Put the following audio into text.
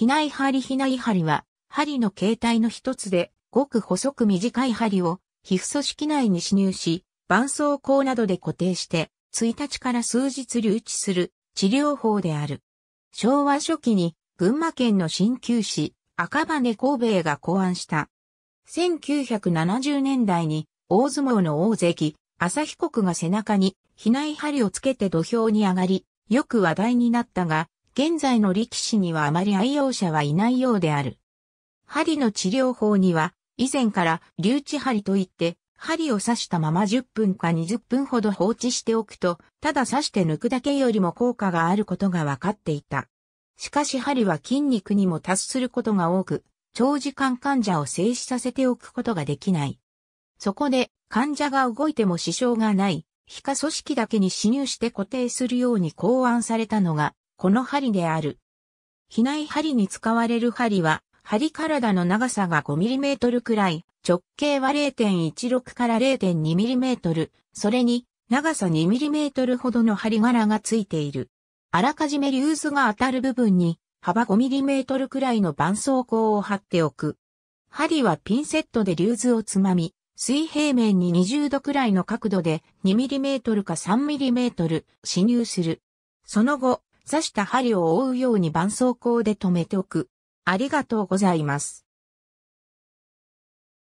ひない針ひない針は、針の形態の一つで、ごく細く短い針を、皮膚組織内に侵入し、伴奏口などで固定して、1日から数日留置する治療法である。昭和初期に群馬県の新旧市、赤羽神戸が考案した。1970年代に大相撲の大関、朝日国が背中に避難針をつけて土俵に上がり、よく話題になったが、現在の力士にはあまり愛用者はいないようである。針の治療法には、以前から留置針といって、針を刺したまま10分か20分ほど放置しておくと、ただ刺して抜くだけよりも効果があることが分かっていた。しかし針は筋肉にも達することが多く、長時間患者を静止させておくことができない。そこで、患者が動いても支障がない、皮下組織だけに侵入して固定するように考案されたのが、この針である。機内針に使われる針は、針体の長さが 5mm くらい、直径は0.16から0 2ミリそれに長さ2ミリメートルほどの針柄がついている。あらかじめリューズが当たる部分に幅5ミリメートルくらいの絆創膏を貼っておく。針はピンセットでリューズをつまみ、水平面に20度くらいの角度で2ミリメートルか3ミリメートル入する。その後、刺した針を覆うように絆創膏で留めておく。ありがとうございます。